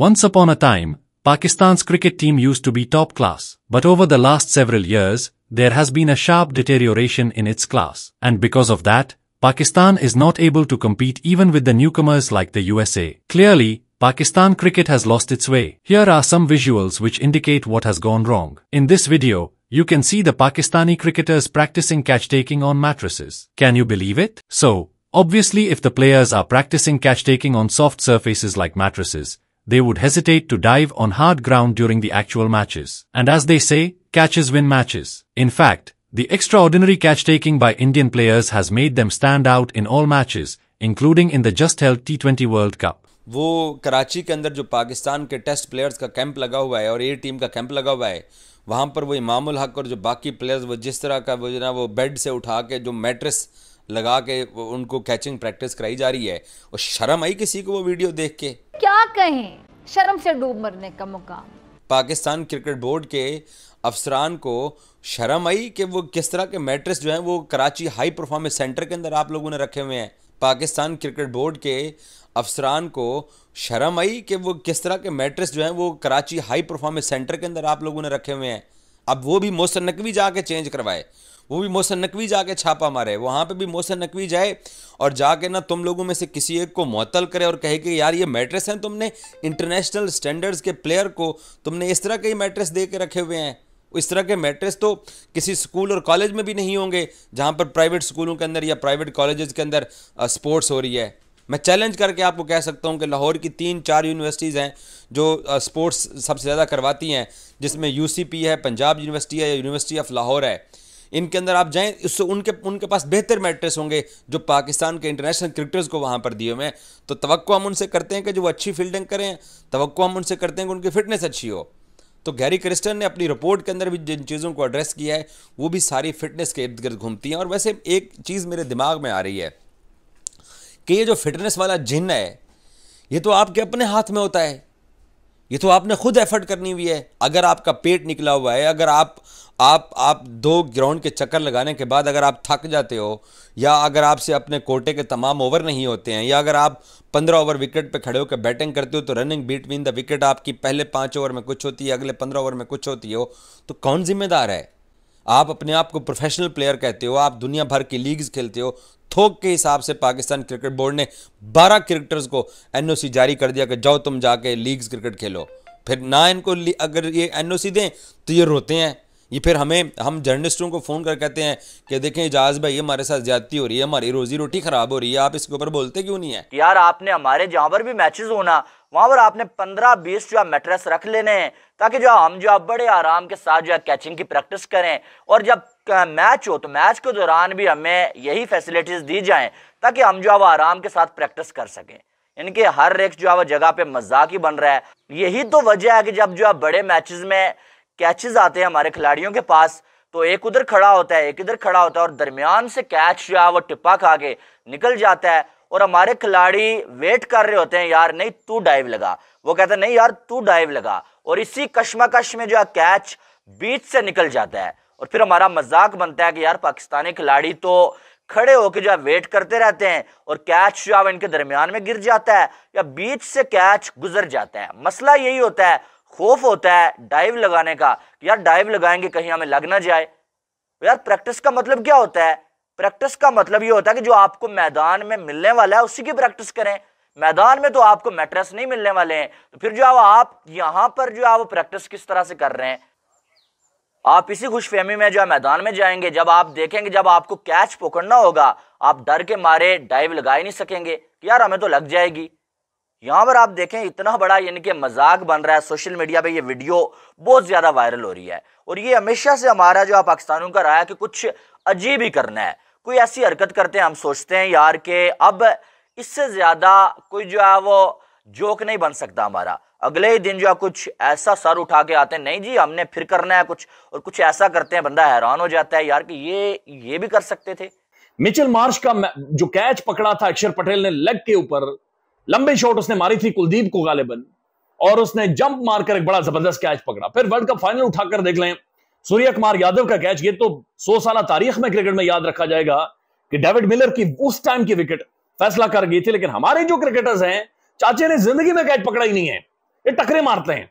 Once upon a time, Pakistan's cricket team used to be top class, but over the last several years, there has been a sharp deterioration in its class, and because of that, Pakistan is not able to compete even with the newcomers like the USA. Clearly, Pakistan cricket has lost its way. Here are some visuals which indicate what has gone wrong. In this video, you can see the Pakistani cricketers practicing catch-taking on mattresses. Can you believe it? So, obviously if the players are practicing catch-taking on soft surfaces like mattresses, they would hesitate to dive on hard ground during the actual matches. And as they say, catches win matches. In fact, the extraordinary catch taking by Indian players has made them stand out in all matches, including in the just held T20 World Cup. वो कराची के अंदर जो पाकिस्तान के test players का camp लगा हुआ है और ए टीम का कैंप लगा हुआ है वहाँ पर वो इमामुल हक और जो बाकी प्लेयर्स वो जिस तरह का वो जो ना वो बेड से उठा के जो मैट्रेस लगा के उनको कैचिंग प्रैक्टिस कराई जा रही है और शर्म आई किसी को वो वीडियो देख के क्या कहें शर्म से डूब मरने का मुकाम पाकिस्तान क्रिकेट बोर्ड के अफसरान को शर्म आई कि वो किस तरह के मैट्रेस जो हैं वो कराची हाई परफॉर्मेंस सेंटर के अंदर आप लोगों ने रखे हुए हैं पाकिस्तान क्रिकेट बोर्ड के अफसरान को शर्म आई कि वो किस तरह के मैट्रेस जो हैं वो कराची हाई परफॉर्मेंस सेंटर के अंदर आप लोगों ने रखे हुए हैं अब वो भी मोहसन नकवी जाके चेंज करवाए वो भी मोहसन नकवी जाके छापा मारे वहाँ पे भी मोहसन नकवी जाए और जाके ना तुम लोगों में से किसी एक को मअतल करे और कहे कि यार ये मैट्रेस हैं तुमने इंटरनेशनल स्टैंडर्ड्स के प्लेयर को तुमने इस तरह के ही मैट्रेस दे के रखे हुए हैं इस तरह के मैट्रेस तो किसी स्कूल और कॉलेज में भी नहीं होंगे जहाँ पर प्राइवेट स्कूलों के अंदर या प्राइवेट कॉलेज के अंदर स्पोर्ट्स हो रही है मैं चैलेंज करके आपको कह सकता हूँ कि लाहौर की तीन चार यूनिवर्सिटीज़ हैं जो स्पोर्ट्स सबसे ज़्यादा करवाती हैं जिसमें यूसीपी है पंजाब यूनिवर्सिटी है या यूनिवर्सिटी ऑफ लाहौर है इनके अंदर आप जाएँ उससे उनके उनके पास बेहतर मैट्रेस होंगे जो पाकिस्तान के इंटरनेशनल क्रिकेटर्स को वहाँ पर दिए हुए हैं तो तो हम उनसे करते हैं कि जो अच्छी फील्डिंग करें तो हम उनसे करते हैं कि उनकी फिटनेस अच्छी हो तो गैरी क्रिस्टन ने अपनी रिपोर्ट के अंदर भी जिन चीज़ों को एड्रेस किया है वो भी सारी फिटनेस के इर्द गिर्द घूमती हैं और वैसे एक चीज़ मेरे दिमाग में आ रही है कि ये जो फिटनेस वाला जिन है ये तो आपके अपने हाथ में होता है ये तो आपने खुद एफर्ट करनी हुई है अगर आपका पेट निकला हुआ है अगर आप आप आप दो ग्राउंड के चक्कर लगाने के बाद अगर आप थक जाते हो या अगर आपसे अपने कोटे के तमाम ओवर नहीं होते हैं या अगर आप पंद्रह ओवर विकेट पे खड़े होकर बैटिंग करते हो तो रनिंग बिटवीन द विकेट आपकी पहले पाँच ओवर में कुछ होती है अगले पंद्रह ओवर में कुछ होती हो तो कौन जिम्मेदार है आप अपने आप को प्रोफेशनल प्लेयर कहते हो आप दुनिया भर की लीग्स खेलते हो थोक के हिसाब से पाकिस्तान क्रिकेट बोर्ड ने 12 क्रिकेटर्स को एनओसी जारी कर दिया कि जाओ तुम जाके लीग्स क्रिकेट खेलो फिर ना इनको अगर ये एनओसी दें तो ये रोते हैं ये फिर हमें हम जर्नलिस्टों को फ़ोन कर कहते हैं कि देखें इजाज़ भाई हमारे साथ ज्यादती हो रही है हमारी रोजी रोटी ख़राब हो रही है आप इसके ऊपर बोलते क्यों नहीं है यार आपने हमारे जहाँ पर भी मैचेस होना वहां पर आपने पंद्रह बीस जो है मेट्रेस रख लेने हैं ताकि जो हम जो आप बड़े आराम के साथ जो है कैचिंग की प्रैक्टिस करें और जब मैच हो तो मैच के दौरान भी हमें यही फैसिलिटीज़ दी जाएं ताकि हम जो है आराम के साथ प्रैक्टिस कर सकें इनके हर एक जो है जगह पे मजाक ही बन रहा है यही तो वजह है कि जब जो है बड़े मैचेस में कैचेस आते हैं हमारे खिलाड़ियों के पास तो एक उधर खड़ा होता है एक इधर खड़ा होता है और दरमियान से कैच जो है वो टिप्पा खा के निकल जाता है और हमारे खिलाड़ी वेट कर रहे होते हैं यार नहीं तू डाइव लगा वो कहते हैं नहीं यार तू डाइव लगा और इसी कश्मकश में जो है कैच बीच से निकल जाता है और फिर हमारा मजाक बनता है कि यार पाकिस्तानी खिलाड़ी तो खड़े होकर जो है वेट करते रहते हैं और कैच जो है इनके दरमियान में गिर जाता है या बीच से कैच गुजर जाता है मसला यही होता है खौफ होता है डाइव लगाने का यार डाइव लगाएंगे कहीं हमें लग ना जाए यार प्रैक्टिस का मतलब क्या होता है प्रैक्टिस का मतलब ये होता है कि जो आपको मैदान में मिलने वाला है उसी की प्रैक्टिस करें मैदान में तो आपको मैट्रेस नहीं मिलने वाले हैं तो फिर जो आप यहां पर जो आप प्रैक्टिस किस तरह से कर रहे हैं आप इसी खुशफहमी में जो है मैदान में जाएंगे जब आप देखेंगे जब आपको कैच पकड़ना होगा आप डर के मारे डाइव लगा ही नहीं सकेंगे कि यार हमें तो लग जाएगी यहां पर आप देखें इतना बड़ा यानी कि मजाक बन रहा है सोशल मीडिया पे ये वीडियो बहुत ज़्यादा वायरल हो रही है और ये हमेशा से हमारा जो पाकिस्तानों का रहा है कि कुछ अजीब ही करना है कोई ऐसी हरकत करते हैं हम सोचते हैं यार के अब इससे ज़्यादा कोई जो है वो जोक नहीं बन सकता हमारा अगले ही दिन जो है कुछ ऐसा सर उठा के आते हैं नहीं जी हमने फिर करना है कुछ और कुछ ऐसा करते हैं बंदा हैरान हो जाता है यार कि ये ये भी कर सकते थे मिचेल मार्श का जो कैच पकड़ा था अक्षर पटेल ने लेग के ऊपर लंबे शॉट उसने मारी थी कुलदीप को गालिबन और उसने जंप मारकर एक बड़ा जबरदस्त कैच पकड़ा फिर वर्ल्ड कप फाइनल उठाकर देख लें सूर्य कुमार यादव का कैच ये तो सो साल तारीख में क्रिकेट में याद रखा जाएगा कि डेविड मिलर की उस टाइम की विकेट फैसला कर गई थी लेकिन हमारे जो क्रिकेटर्स हैं चाचे ने जिंदगी में कैच पकड़ा ही नहीं है ये टकरे मारते हैं